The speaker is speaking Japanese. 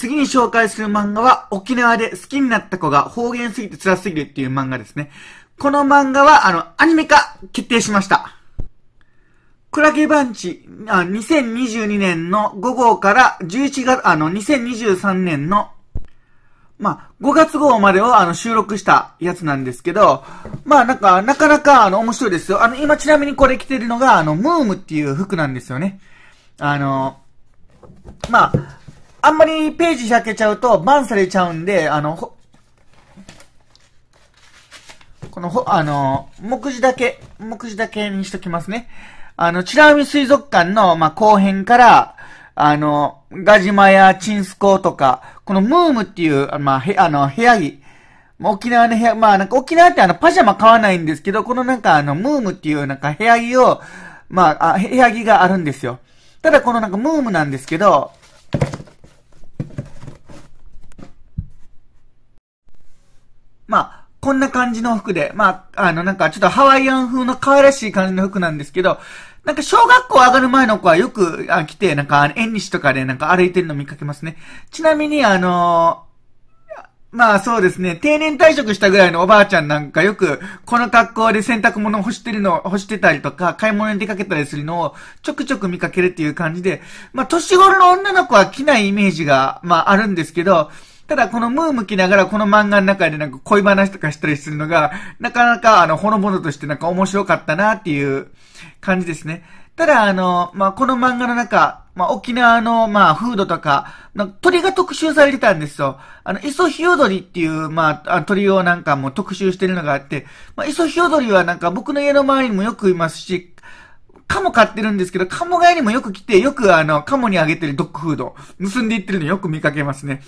次に紹介する漫画は、沖縄で好きになった子が方言すぎて辛すぎるっていう漫画ですね。この漫画は、あの、アニメ化決定しました。クラゲバンチ、あ2022年の5号から11月、あの、2023年の、まあ、5月号までをあの収録したやつなんですけど、まあなんか、なかなかあの面白いですよ。あの、今ちなみにこれ着てるのが、あの、ムームっていう服なんですよね。あの、まあ、あんまりページ開けちゃうとバンされちゃうんで、あの、この、ほ、あの、目次だけ、目次だけにしときますね。あの、チラウミ水族館の、まあ、後編から、あの、ガジマやチンスコとか、このムームっていう、まあ、へ、あの、部屋着。沖縄の部屋、まあ、なんか沖縄ってあの、パジャマ買わないんですけど、このなんかあの、ムームっていうなんか部屋着を、まあ、あ部屋着があるんですよ。ただこのなんかムームなんですけど、まあ、こんな感じの服で、まあ、あの、なんかちょっとハワイアン風の可愛らしい感じの服なんですけど、なんか小学校上がる前の子はよくあ来て、なんか縁日とかでなんか歩いてるの見かけますね。ちなみにあのー、まあそうですね、定年退職したぐらいのおばあちゃんなんかよく、この格好で洗濯物を干してるの、干してたりとか、買い物に出かけたりするのをちょくちょく見かけるっていう感じで、まあ年頃の女の子は着ないイメージが、まああるんですけど、ただこのムー向きながらこの漫画の中でなんか恋話とかしたりするのが、なかなかあの、ほのぼのとしてなんか面白かったなっていう感じですね。ただあの、まあ、この漫画の中、まあ、沖縄の、まフードとか、なんか鳥が特集されてたんですよ。あの、イソヒヨドリっていう、まあ、鳥をなんかも特集してるのがあって、まあ、イソヒヨドリはなんか僕の家の周りにもよくいますし、カモ飼ってるんですけど、カモガエにもよく来て、よくあの、カモにあげてるドッグフード、盗んでいってるのよく見かけますね。